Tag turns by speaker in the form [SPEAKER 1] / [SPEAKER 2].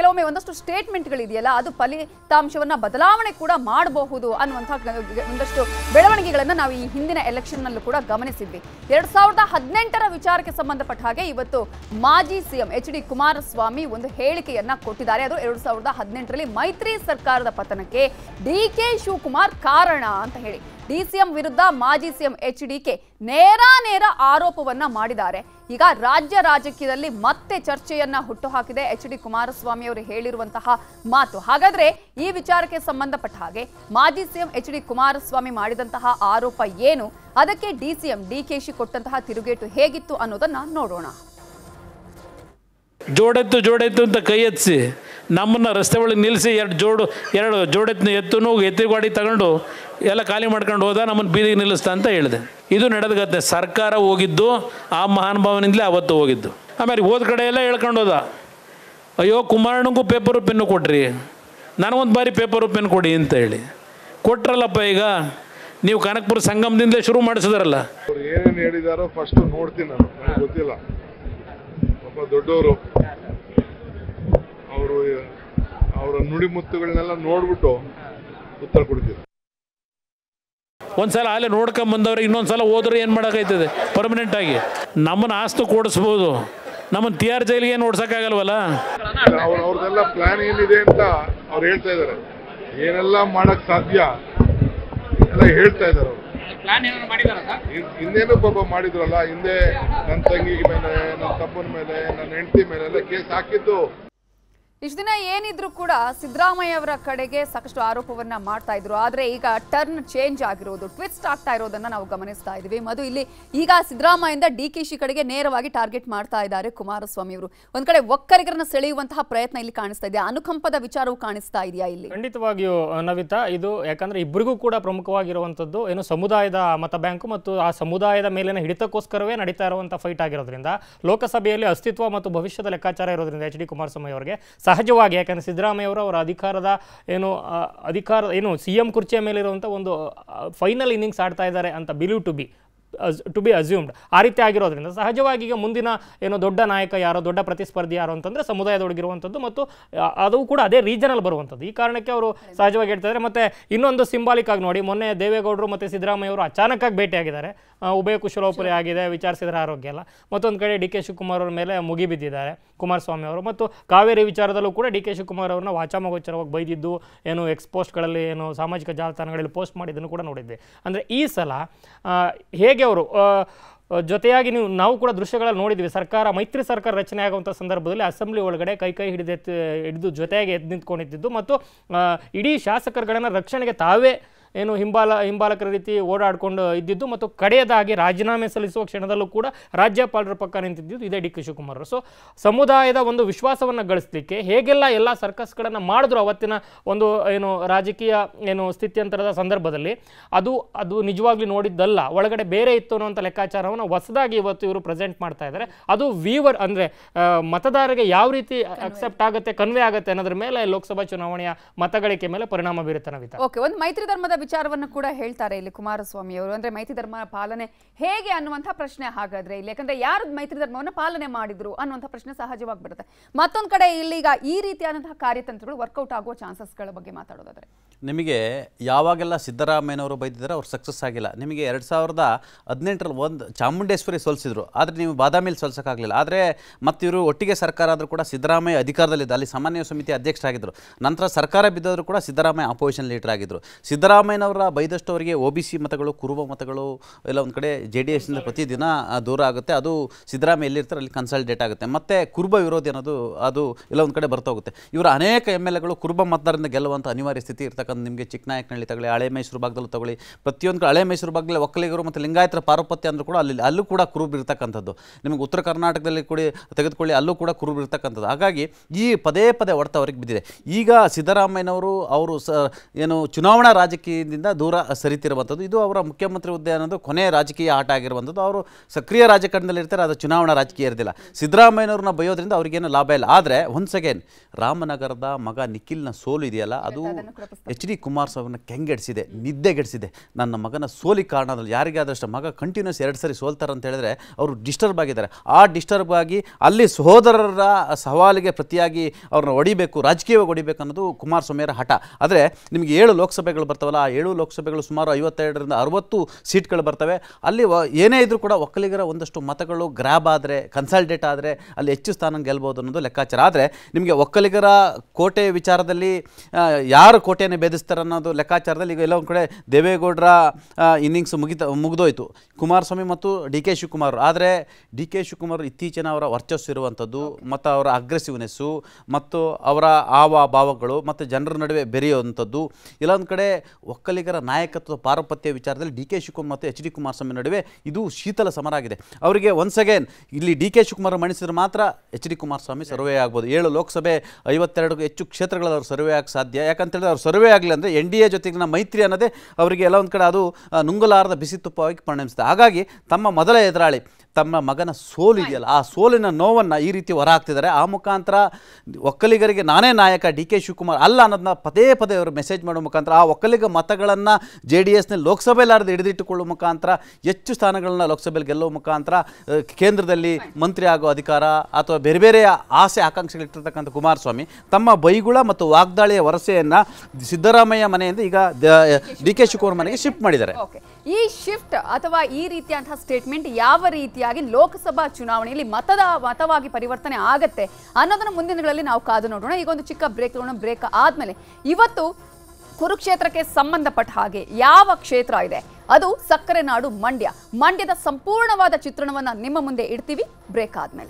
[SPEAKER 1] ಕೆಲವೊಮ್ಮೆ ಒಂದಷ್ಟು ಸ್ಟೇಟ್ಮೆಂಟ್ಗಳಿದೆಯಲ್ಲ ಅದು ಫಲಿತಾಂಶವನ್ನು ಬದಲಾವಣೆ ಕೂಡ ಮಾಡಬಹುದು ಅನ್ನುವಂಥ ಒಂದಷ್ಟು ಬೆಳವಣಿಗೆಗಳನ್ನು ನಾವು ಈ ಹಿಂದಿನ ಎಲೆಕ್ಷನ್ನಲ್ಲೂ ಕೂಡ ಗಮನಿಸಿದ್ವಿ ಎರಡು ಸಾವಿರದ ಹದಿನೆಂಟರ ವಿಚಾರಕ್ಕೆ ಸಂಬಂಧಪಟ್ಟ ಹಾಗೆ ಇವತ್ತು ಮಾಜಿ ಸಿಎಂ ಎಚ್ ಡಿ ಕುಮಾರಸ್ವಾಮಿ ಒಂದು ಹೇಳಿಕೆಯನ್ನ ಕೊಟ್ಟಿದ್ದಾರೆ ಅದು ಎರಡು ಸಾವಿರದ ಹದಿನೆಂಟರಲ್ಲಿ ಮೈತ್ರಿ ಸರ್ಕಾರದ ಪತನಕ್ಕೆ ಡಿ ಕೆ ಶಿವಕುಮಾರ್ ಕಾರಣ ಅಂತ ಹೇಳಿ ಡಿಸಿಎಂ ವಿರುದ್ಧ ಮಾಜಿ ಸಿಎಂ ಎಚ್ ಡಿಕೆ ನೇರ ನೇರ ಆರೋಪವನ್ನ ಮಾಡಿದ್ದಾರೆ ಈಗ ರಾಜ್ಯ ರಾಜಕೀಯದಲ್ಲಿ ಮತ್ತೆ ಚರ್ಚೆಯನ್ನ ಹುಟ್ಟುಹಾಕಿದೆ ಎಚ್ ಡಿ ಕುಮಾರಸ್ವಾಮಿ ಅವರು ಹೇಳಿರುವಂತಹ ಮಾತು ಹಾಗಾದ್ರೆ ಈ ವಿಚಾರಕ್ಕೆ ಸಂಬಂಧಪಟ್ಟ ಹಾಗೆ ಮಾಜಿ ಸಿಎಂ ಎಚ್ ಡಿ ಕುಮಾರಸ್ವಾಮಿ ಮಾಡಿದಂತಹ ಆರೋಪ ಏನು ಅದಕ್ಕೆ ಡಿಸಿಎಂ ಡಿಕೆಶಿ ಕೊಟ್ಟಂತಹ ತಿರುಗೇಟು ಹೇಗಿತ್ತು ಅನ್ನೋದನ್ನ ನೋಡೋಣ
[SPEAKER 2] ಜೋಡೆತ್ತು ಜೋಡೆತ್ತು ಅಂತ ಕೈ ಎತ್ತಿಸಿ ನಮ್ಮನ್ನ ರಸ್ತೆ ಒಳಗೆ ನಿಲ್ಲಿಸಿ ಎರಡು ಜೋಡು ಎರಡು ಜೋಡೆತ್ತಿನ ಎತ್ತು ಎತ್ತಿಗಾಡಿ ತಗೊಂಡು ಎಲ್ಲ ಖಾಲಿ ಮಾಡ್ಕೊಂಡು ಹೋದ ನಮ್ಮನ್ನು ಬೀದಿಗೆ ನಿಲ್ಲಿಸ್ತಾ ಅಂತ ಹೇಳಿದೆ ಇದು ನಡೆದ ಸರ್ಕಾರ ಹೋಗಿದ್ದು ಆ ಮಹಾನುಭಾವನಿಂದಲೇ ಅವತ್ತು ಹೋಗಿದ್ದು ಆಮೇಲೆ ಹೋದ ಕಡೆ ಎಲ್ಲ ಹೇಳ್ಕೊಂಡು ಹೋದ ಅಯ್ಯೋ ಕುಮಾರನಿಗೂ ಪೇಪರು ಪೆನ್ನು ಕೊಡ್ರಿ ನನಗೊಂದು ಬಾರಿ ಪೇಪರು ಪೆನ್ ಕೊಡಿ ಅಂತ ಹೇಳಿ ಕೊಟ್ರಲ್ಲಪ್ಪ ಈಗ ನೀವು ಕನಕಪುರ ಸಂಗಮದಿಂದಲೇ ಶುರು ಮಾಡಿಸಿದಾರಲ್ಲ
[SPEAKER 3] ಏನೇನು ಹೇಳಿದಾರೋ ಫಸ್ಟ್ ನೋಡ್ತೀನಿ ನಾನು ಗೊತ್ತಿಲ್ಲ ದೊಡ್ಡವರು ಅವರು ಅವರ ನುಡಿಮುತ್ತುಗಳನ್ನೆಲ್ಲ ನೋಡ್ಬಿಟ್ಟು ಉತ್ತರ ಕೊಡ್ತೀರ
[SPEAKER 2] ಒಂದ್ಸಲ ಅಲ್ಲೇ ನೋಡ್ಕೊಂಬಂದವ್ರಿಗೆ ಇನ್ನೊಂದು ಸಲ ಹೋದ್ರೆ ಏನು ಮಾಡೋಕ್ಕೈತದೆ ಪರ್ಮನೆಂಟಾಗಿ ನಮ್ಮನ್ನು ಆಸ್ತು ಕೂಡಿಸ್ಬೋದು ನಮ್ಮನ್ನು ಆರ್ ಜೈಲಿಗೆ ಏನು ಓಡಿಸೋಕ್ಕಾಗಲ್ವಲ್ಲ
[SPEAKER 1] ಅವ್ರದೆಲ್ಲ
[SPEAKER 3] ಪ್ಲಾನ್ ಏನಿದೆ ಅಂತ ಅವ್ರು ಹೇಳ್ತಾ ಇದ್ದಾರೆ ಏನೆಲ್ಲ ಮಾಡಕ್ ಸಾಧ್ಯ ಎಲ್ಲ ಹೇಳ್ತಾ ಇದ್ದಾರೆ ಹಿಂದೇನು ಪಾಪ ಮಾಡಿದ್ರಲ್ಲ ಹಿಂದೆ ನನ್ನ ತಂಗಿ ಮೇಲೆ ನನ್ನ ತಪ್ಪನ ಮೇಲೆ ನನ್ನ ಹೆಂಡತಿ ಮೇಲೆ ಎಲ್ಲ ಕೇಸ್ ಹಾಕಿದ್ದು
[SPEAKER 1] ಇಷ್ಟು ದಿನ ಏನಿದ್ರು ಕೂಡ ಸಿದ್ದರಾಮಯ್ಯ ಅವರ ಕಡೆಗೆ ಸಾಕಷ್ಟು ಆರೋಪವನ್ನ ಮಾಡ್ತಾ ಇದ್ರು ಆದ್ರೆ ಈಗ ಟರ್ನ್ ಚೇಂಜ್ ಆಗಿರೋದು ಟ್ವಿಸ್ಟ್ ಆಗ್ತಾ ಇರೋದನ್ನ ನಾವು ಗಮನಿಸ್ತಾ ಇದೀವಿ ಮದು ಇಲ್ಲಿ ಈಗ ಸಿದ್ದರಾಮಯ್ಯಿಂದ ಡಿ ಕೆ ಶಿ ಕಡೆಗೆ ನೇರವಾಗಿ ಟಾರ್ಗೆಟ್ ಮಾಡ್ತಾ ಇದ್ದಾರೆ ಕುಮಾರಸ್ವಾಮಿ ಅವರು ಒಂದ್ ಕಡೆ ಒಕ್ಕರಿಗರನ್ನ ಸೆಳೆಯುವಂತಹ ಪ್ರಯತ್ನ ಇಲ್ಲಿ ಕಾಣಿಸ್ತಾ ಇದೆಯಾ ಅನುಕಂಪದ ವಿಚಾರವು ಕಾಣಿಸ್ತಾ ಇದೆಯಾ ಇಲ್ಲಿ
[SPEAKER 3] ಖಂಡಿತವಾಗಿಯೂ ನವಿತಾ ಇದು ಯಾಕಂದ್ರೆ ಇಬ್ಬರಿಗೂ ಕೂಡ ಪ್ರಮುಖವಾಗಿರುವಂತದ್ದು ಏನು ಸಮುದಾಯದ ಮತ ಬ್ಯಾಂಕು ಮತ್ತು ಆ ಸಮುದಾಯದ ಮೇಲಿನ ಹಿಡಿತಕ್ಕೋಸ್ಕರವೇ ನಡೀತಾ ಇರುವಂತಹ ಫೈಟ್ ಆಗಿರೋದ್ರಿಂದ ಲೋಕಸಭೆಯಲ್ಲಿ ಅಸ್ತಿತ್ವ ಮತ್ತು ಭವಿಷ್ಯದ ಲೆಕ್ಕಾಚಾರ ಇರೋದ್ರಿಂದ ಎಚ್ ಡಿ ಕುಮಾರಸ್ವಾಮಿ ಅವರಿಗೆ ಸಹಜವಾಗಿ ಯಾಕಂದರೆ ಸಿದ್ದರಾಮಯ್ಯವರು ಅವರ ಅಧಿಕಾರದ ಏನು ಅಧಿಕಾರ ಏನು ಸಿ ಎಂ ಕುರ್ಚಿಯ ಮೇಲಿರುವಂಥ ಒಂದು ಫೈನಲ್ ಇನ್ನಿಂಗ್ಸ್ ಆಡ್ತಾ ಇದ್ದಾರೆ ಅಂತ believe to be to be assumed ಆ ರೀತಿ ಆಗಿರೋದ್ರಿಂದ ಸಹಜವಾಗಿ ಈಗ ಮುಂದಿನ ಏನೋ ದೊಡ್ಡ ನಾಯಕ ಯಾರೋ ದೊಡ್ಡ ಪ್ರತಿಸ್ಪರ್ಧಿ ಯಾರು ಅಂತಂದರೆ ಸಮುದಾಯದೊಳಗಿರುವಂಥದ್ದು ಮತ್ತು ಅದು ಕೂಡ ಅದೇ ರೀಜನಲ್ಲಿ ಬರುವಂಥದ್ದು ಈ ಕಾರಣಕ್ಕೆ ಅವರು ಸಹಜವಾಗಿ ಹೇಳ್ತಿದ್ದಾರೆ ಮತ್ತು ಇನ್ನೊಂದು ಸಿಂಬಾಲಿಕ್ ಆಗಿ ನೋಡಿ ಮೊನ್ನೆ ದೇವೇಗೌಡರು ಮತ್ತು ಅವರು ಅಚಾನಕ್ಕಾಗಿ ಭೇಟಿಯಾಗಿದ್ದಾರೆ ಉಭಯ ಕುಶಲೋಪರಿ ಆಗಿದೆ ವಿಚಾರಿಸಿದರೆ ಆರೋಗ್ಯ ಎಲ್ಲ ಮತ್ತೊಂದು ಕಡೆ ಡಿ ಕೆ ಶಿವಕುಮಾರ್ ಅವರ ಮೇಲೆ ಮುಗಿಬಿದ್ದಿದ್ದಾರೆ ಕುಮಾರಸ್ವಾಮಿ ಅವರು ಮತ್ತು ಕಾವೇರಿ ವಿಚಾರದಲ್ಲೂ ಕೂಡ ಡಿ ಕೆ ಶಿವಕುಮಾರ್ ಅವರನ್ನ ವಾಚಾಮಗೋಚರವಾಗಿ ಬೈದಿದ್ದು ಏನು ಎಕ್ಸ್ಪೋಸ್ಟ್ಗಳಲ್ಲಿ ಏನು ಸಾಮಾಜಿಕ ಜಾಲತಾಣಗಳಲ್ಲಿ ಪೋಸ್ಟ್ ಮಾಡಿದ್ದನ್ನು ಕೂಡ ನೋಡಿದ್ದೆ ಅಂದರೆ ಈ ಸಲ ಹೇಗೆ ಅವರು ಜೊತೆಯಾಗಿ ನೀವು ನಾವು ಕೂಡ ದೃಶ್ಯಗಳಲ್ಲಿ ನೋಡಿದ್ವಿ ಸರ್ಕಾರ ಮೈತ್ರಿ ಸರ್ಕಾರ ರಚನೆ ಆಗುವಂಥ ಸಂದರ್ಭದಲ್ಲಿ ಅಸೆಂಬ್ಲಿ ಒಳಗಡೆ ಕೈ ಕೈ ಹಿಡಿದ ಹಿಡಿದು ಜೊತೆಯಾಗಿ ಎದ್ದು ನಿಂತ್ಕೊಂಡಿದ್ದು ಮತ್ತು ಇಡೀ ಶಾಸಕರುಗಳನ್ನು ರಕ್ಷಣೆಗೆ ತಾವೇ ಏನು ಹಿಂಬಾಲ ಹಿಂಬಾಲಕರ ರೀತಿ ಓಡಾಡಿಕೊಂಡು ಇದ್ದಿದ್ದು ಮತ್ತು ಕಡೆಯದಾಗಿ ರಾಜೀನಾಮೆ ಸಲ್ಲಿಸುವ ಕ್ಷಣದಲ್ಲೂ ಕೂಡ ರಾಜ್ಯಪಾಲರ ಪಕ್ಕ ನಿಂತಿದ್ದು ಇದೇ ಡಿ ಕೆ ಶಿವಕುಮಾರ್ ಸೊ ಸಮುದಾಯದ ಒಂದು ವಿಶ್ವಾಸವನ್ನು ಗಳಿಸಲಿಕ್ಕೆ ಹೇಗೆಲ್ಲ ಎಲ್ಲ ಸರ್ಕಸ್ಗಳನ್ನು ಮಾಡಿದ್ರು ಅವತ್ತಿನ ಒಂದು ಏನು ರಾಜಕೀಯ ಏನು ಸ್ಥಿತ್ಯಂತರದ ಸಂದರ್ಭದಲ್ಲಿ ಅದು ಅದು ನಿಜವಾಗ್ಲಿ ನೋಡಿದ್ದಲ್ಲ ಒಳಗಡೆ ಬೇರೆ ಇತ್ತು ಅನ್ನೋಂಥ ಲೆಕ್ಕಾಚಾರವನ್ನು ಹೊಸದಾಗಿ ಇವತ್ತು ಇವರು ಪ್ರೆಸೆಂಟ್ ಮಾಡ್ತಾ ಇದ್ದಾರೆ ಅದು ವೀವರ್ ಅಂದರೆ ಮತದಾರರಿಗೆ ಯಾವ ರೀತಿ ಅಕ್ಸೆಪ್ಟ್ ಆಗುತ್ತೆ ಕನ್ವೆ ಆಗುತ್ತೆ ಅನ್ನೋದ್ರ ಮೇಲೆ ಲೋಕಸಭಾ ಚುನಾವಣೆಯ ಮತಗಳಿಕೆ ಮೇಲೆ ಪರಿಣಾಮ ಬೀರುತ್ತೆ
[SPEAKER 1] ಓಕೆ ಒಂದು ಮೈತ್ರಿ ಧರ್ಮದ ವಿಚಾರವನ್ನು ಕೂಡ ಹೇಳ್ತಾರೆ ಇಲ್ಲಿ ಕುಮಾರಸ್ವಾಮಿ ಅವರು ಅಂದ್ರೆ ಮೈತ್ರಿ ಧರ್ಮ ಪಾಲನೆ ಹೇಗೆ ಅನ್ನುವಂಥ ಪ್ರಶ್ನೆ ಹಾಗಾದ್ರೆ ಇಲ್ಲಿ ಯಾಕಂದ್ರೆ ಯಾರು ಮೈತ್ರಿ ಧರ್ಮವನ್ನು ಪಾಲನೆ ಮಾಡಿದ್ರು ಅನ್ನುವಂಥ ಪ್ರಶ್ನೆ ಸಹಜವಾಗಿ ಬರುತ್ತೆ ಮತ್ತೊಂದು ಕಡೆ ಇಲ್ಲಿಗ ಈ ರೀತಿಯಾದಂತಹ ಕಾರ್ಯತಂತ್ರಗಳು ವರ್ಕೌಟ್ ಆಗುವ ಚಾನ್ಸಸ್ಗಳ ಬಗ್ಗೆ ಮಾತಾಡೋದಾದ್ರೆ
[SPEAKER 2] ನಿಮಗೆ ಯಾವಾಗೆಲ್ಲ ಸಿದ್ದರಾಮಯ್ಯನವರು ಬೈದಿದ್ರೆ ಅವ್ರು ಸಕ್ಸಸ್ ಆಗಿಲ್ಲ ನಿಮಗೆ ಎರಡು ಸಾವಿರದ ಹದಿನೆಂಟರಲ್ಲಿ ಒಂದು ಚಾಮುಂಡೇಶ್ವರಿ ಸೋಲಿಸಿದ್ರು ಆದರೆ ನೀವು ಬಾದಾಮಿಯಲ್ಲಿ ಸೋಲ್ಸೋಕ್ಕಾಗಲಿಲ್ಲ ಆದರೆ ಮತ್ತಿವರು ಒಟ್ಟಿಗೆ ಸರ್ಕಾರ ಆದರೂ ಕೂಡ ಸಿದ್ದರಾಮಯ್ಯ ಅಧಿಕಾರದಲ್ಲಿದ್ದ ಅಲ್ಲಿ ಸಾಮಾನ್ಯ ಸಮಿತಿ ಅಧ್ಯಕ್ಷರಾಗಿದ್ದರು ನಂತರ ಸರ್ಕಾರ ಬಿದ್ದೋದ್ರು ಕೂಡ ಸಿದ್ದರಾಮಯ್ಯ ಅಪೋಸಿಷನ್ ಲೀಡರ್ ಆಗಿದ್ರು ಸಿದ್ದರಾಮಯ್ಯ ಸಿದ್ದರಾಮಯ್ಯನವರ ಬೈದಷ್ಟವರಿಗೆ ಒ ಬಿ ಸಿ ಮತಗಳು ಕುರುಬ ಮತಗಳು ಎಲ್ಲ ಒಂದು ಕಡೆ ಜೆ ಡಿ ಎಸ್ನಿಂದ ಪ್ರತಿದಿನ ದೂರ ಆಗುತ್ತೆ ಅದು ಸಿದ್ದರಾಮಯ್ಯ ಎಲ್ಲಿರ್ತಾರೆ ಅಲ್ಲಿ ಕನ್ಸಲ್ಟೇಟ್ ಆಗುತ್ತೆ ಮತ್ತು ಕುರುಬ ವಿರೋಧಿ ಅನ್ನೋದು ಅದು ಎಲ್ಲ ಒಂದು ಕಡೆ ಬರ್ತಾ ಹೋಗುತ್ತೆ ಇವರ ಅನೇಕ ಎಮ್ ಎಲ್ ಎಗಳು ಕುರುಬ ಮತದಾರರಿಂದ ಗೆಲ್ಲುವಂಥ ಅನಿವಾರ್ಯ ಸ್ಥಿತಿ ಇರ್ತಕ್ಕಂಥ ನಿಮಗೆ ಚಿಕ್ಕನಾಯಕನಹಳ್ಳಿ ತಗೊಳ್ಳಿ ಹಳೆ ಮೈಸೂರು ಭಾಗದಲ್ಲೂ ತಗೊಳ್ಳಿ ಪ್ರತಿಯೊಂದು ಹಳೆ ಮೈಸೂರು ಭಾಗದಲ್ಲಿ ಒಕ್ಕಲಿಗರು ಮತ್ತು ಲಿಂಗಾಯತರ ಪಾರುಪತ್ಯ ಅಂದರೂ ಕೂಡ ಅಲ್ಲಿ ಅಲ್ಲೂ ಕೂಡ ಕುರುಬ್ ಇರ್ತಕ್ಕಂಥದ್ದು ನಿಮಗೆ ಉತ್ತರ ಕರ್ನಾಟಕದಲ್ಲಿ ಕೂಡ ತೆಗೆದುಕೊಳ್ಳಿ ಅಲ್ಲೂ ಕೂಡ ಕುರುಬ್ ಇರ್ತಕ್ಕಂಥದ್ದು ಹಾಗಾಗಿ ಈ ಪದೇ ಪದೇ ಹೊಡೆತ ಬಿದ್ದಿದೆ ಈಗ ಸಿದ್ದರಾಮಯ್ಯನವರು ಅವರು ಸ ಏನು ಚುನಾವಣಾ ರಾಜಕೀಯ ರಾಜಕೀಯದಿಂದ ದೂರ ಸರಿತಿರುವಂಥದ್ದು ಇದು ಅವರ ಮುಖ್ಯಮಂತ್ರಿ ಹುದ್ದೆ ಅನ್ನೋದು ಕೊನೆ ರಾಜಕೀಯ ಆಟ ಆಗಿರುವಂಥದ್ದು ಅವರು ಸಕ್ರಿಯ ರಾಜಕಾರಣದಲ್ಲಿ ಇರ್ತಾರೆ ಅದು ಚುನಾವಣಾ ರಾಜಕೀಯ ಇರೋದಿಲ್ಲ ಸಿದ್ದರಾಮಯ್ಯನವ್ರನ್ನ ಬಯೋದ್ರಿಂದ ಅವ್ರಿಗೇನು ಲಾಭ ಇಲ್ಲ ಆದರೆ ಒನ್ಸ್ ಅಗೇನ್ ರಾಮನಗರದ ಮಗ ನಿಖಿಲ್ನ ಸೋಲು ಇದೆಯಲ್ಲ ಅದು ಎಚ್ ಡಿ ಕುಮಾರಸ್ವಾಮಿನ ಕೆಂಗೆಡಿಸಿದೆ ನಿದ್ದೆಗೆಡಿಸಿದೆ ನನ್ನ ಮಗನ ಸೋಲಿ ಕಾರಣದಲ್ಲಿ ಯಾರಿಗಾದಷ್ಟು ಮಗ ಕಂಟಿನ್ಯೂಸ್ ಎರಡು ಸರಿ ಸೋಲ್ತಾರೆ ಅಂತ ಹೇಳಿದ್ರೆ ಅವರು ಡಿಸ್ಟರ್ಬ್ ಆಗಿದ್ದಾರೆ ಆ ಡಿಸ್ಟರ್ಬ್ ಆಗಿ ಅಲ್ಲಿ ಸಹೋದರರ ಸವಾಲಿಗೆ ಪ್ರತಿಯಾಗಿ ಅವ್ರನ್ನ ಹೊಡಿಬೇಕು ರಾಜಕೀಯವಾಗಿ ಹೊಡಿಬೇಕು ಅನ್ನೋದು ಕುಮಾರಸ್ವಾಮಿಯರ ಹಠ ಆದರೆ ನಿಮಗೆ ಏಳು ಲೋಕಸಭೆಗಳು ಬರ್ತವಲ್ಲ ಆ ಏಳು ಲೋಕಸಭೆಗಳು ಸುಮಾರು ಐವತ್ತೆರಡರಿಂದ ಅರವತ್ತು ಸೀಟ್ಗಳು ಬರ್ತವೆ ಅಲ್ಲಿ ಏನೇ ಇದ್ರೂ ಕೂಡ ಒಕ್ಕಲಿಗರ ಒಂದಷ್ಟು ಮತಗಳು ಗ್ರ್ಯಾಬ್ ಆದರೆ ಕನ್ಸಲ್ಟೇಟ್ ಆದರೆ ಅಲ್ಲಿ ಹೆಚ್ಚು ಸ್ಥಾನ ಗೆಲ್ಬೋದು ಅನ್ನೋದು ಲೆಕ್ಕಾಚಾರ ಆದರೆ ನಿಮಗೆ ಒಕ್ಕಲಿಗರ ಕೋಟೆ ವಿಚಾರದಲ್ಲಿ ಯಾರು ಕೋಟೆಯನ್ನು ಭೇದಿಸ್ತಾರೆ ಅನ್ನೋದು ಲೆಕ್ಕಾಚಾರದಲ್ಲಿ ಈಗ ಎಲ್ಲೊಂದು ಕಡೆ ದೇವೇಗೌಡರ ಇನ್ನಿಂಗ್ಸ್ ಮುಗಿತ ಮುಗಿದೋಯ್ತು ಕುಮಾರಸ್ವಾಮಿ ಮತ್ತು ಡಿ ಕೆ ಶಿವಕುಮಾರ್ ಆದರೆ ಡಿ ಕೆ ಶಿವಕುಮಾರ್ ಇತ್ತೀಚಿನ ಅವರ ವರ್ಚಸ್ಸು ಇರುವಂಥದ್ದು ಮತ್ತು ಅವರ ಅಗ್ರೆಸಿವ್ನೆಸ್ಸು ಮತ್ತು ಅವರ ಆವ ಭಾವಗಳು ಮತ್ತು ಜನರ ನಡುವೆ ಬೆರೆಯುವಂಥದ್ದು ಇಲ್ಲೊಂದು ಕಡೆ ಒಕ್ಕಲಿಗರ ನಾಯಕತ್ವ ಪಾರಪತ್ಯ ವಿಚಾರದಲ್ಲಿ ಡಿ ಕೆ ಶಿವಕುಮಾರ್ ಮತ್ತು ಎಚ್ ಡಿ ಕುಮಾರಸ್ವಾಮಿ ನಡುವೆ ಇದು ಶೀತಲ ಸಮರ ಆಗಿದೆ ಅವರಿಗೆ ಒನ್ಸ್ ಅಗೇನ್ ಇಲ್ಲಿ ಡಿ ಕೆ ಶಿವಕುಮಾರ್ ಮಣಿಸಿದ್ರೆ ಮಾತ್ರ ಎಚ್ ಡಿ ಕುಮಾರಸ್ವಾಮಿ ಸರ್ವೆ ಆಗ್ಬೋದು ಏಳು ಲೋಕಸಭೆ ಐವತ್ತೆರಡಕ್ಕೂ ಹೆಚ್ಚು ಕ್ಷೇತ್ರಗಳಲ್ಲಿ ಅವರು ಸರ್ವೆ ಆಗಿ ಸಾಧ್ಯ ಯಾಕಂತೇಳಿದ್ರೆ ಅವ್ರು ಸರ್ವೆ ಆಗಲಿ ಅಂದರೆ ಎನ್ ಡಿ ಎ ಜೊತೆಗಿನ ಮೈತ್ರಿ ಅನ್ನೋದೇ ಅವರಿಗೆ ಎಲ್ಲ ಒಂದು ಕಡೆ ಅದು ನುಂಗಲಾರದ ಬಿಸಿ ತುಪ್ಪವಾಗಿ ಪರಿಣಮಿಸುತ್ತೆ ಹಾಗಾಗಿ ತಮ್ಮ ಮೊದಲ ಎದುರಾಳಿ ತಮ್ಮ ಮಗನ ಸೋಲಿದೆಯಲ್ಲ ಆ ಸೋಲಿನ ನೋವನ್ನು ಈ ರೀತಿ ಹೊರ ಆ ಮುಖಾಂತರ ಒಕ್ಕಲಿಗರಿಗೆ ನಾನೇ ನಾಯಕ ಡಿ ಕೆ ಶಿವಕುಮಾರ್ ಅಲ್ಲ ಅನ್ನೋದನ್ನ ಪದೇ ಪದೇ ಅವರು ಮೆಸೇಜ್ ಮಾಡೋ ಮುಖಾಂತರ ಆ ಒಕ್ಕಲಿಗ ಮತ ಮತಗಳನ್ನು ಜೆ ಡಿ ಎಸ್ನ ಲೋಕಸಭೆಯಲ್ಲಾರ್ದು ಹಿಡಿದಿಟ್ಟುಕೊಳ್ಳುವ ಮುಖಾಂತರ ಹೆಚ್ಚು ಸ್ಥಾನಗಳನ್ನು ಲೋಕಸಭೆಯಲ್ಲಿ ಗೆಲ್ಲುವ ಮುಖಾಂತರ ಕೇಂದ್ರದಲ್ಲಿ ಮಂತ್ರಿ ಆಗೋ ಅಧಿಕಾರ ಅಥವಾ ಬೇರೆ ಬೇರೆ ಆಸೆ ಆಕಾಂಕ್ಷೆಗಳಿರ್ತಕ್ಕಂಥ ಕುಮಾರಸ್ವಾಮಿ ತಮ್ಮ ಬೈಗುಳ ಮತ್ತು ವಾಗ್ದಾಳಿಯ ವರಸೆಯನ್ನು ಸಿದ್ದರಾಮಯ್ಯ ಮನೆಯಿಂದ ಈಗ ಡಿ ಕೆ ಶಿವಕುಮಾರ್ ಮನೆಗೆ ಶಿಫ್ಟ್ ಮಾಡಿದ್ದಾರೆ
[SPEAKER 1] ಈ ಶಿಫ್ಟ್ ಅಥವಾ ಈ ರೀತಿಯಾದಂತಹ ಸ್ಟೇಟ್ಮೆಂಟ್ ಯಾವ ರೀತಿಯಾಗಿ ಲೋಕಸಭಾ ಚುನಾವಣೆಯಲ್ಲಿ ಮತದ ಮತವಾಗಿ ಪರಿವರ್ತನೆ ಆಗುತ್ತೆ ಅನ್ನೋದನ್ನು ಮುಂದಿನಗಳಲ್ಲಿ ನಾವು ಕಾದು ನೋಡೋಣ ಈಗ ಒಂದು ಚಿಕ್ಕ ಬ್ರೇಕ್ ತಗೊಂಡು ಬ್ರೇಕ್ ಆದ್ಮೇಲೆ ಇವತ್ತು ಕುರುಕ್ಷೇತ್ರಕ್ಕೆ ಸಂಬಂಧಪಟ್ಟ ಹಾಗೆ ಯಾವ ಕ್ಷೇತ್ರ ಇದೆ ಅದು ಸಕ್ಕರೆ ನಾಡು ಮಂಡ್ಯ ಮಂಡ್ಯದ ಸಂಪೂರ್ಣವಾದ ಚಿತ್ರಣವನ್ನು ನಿಮ್ಮ ಮುಂದೆ ಇಡ್ತೀವಿ ಬ್ರೇಕ್ ಆದ್ಮೇಲೆ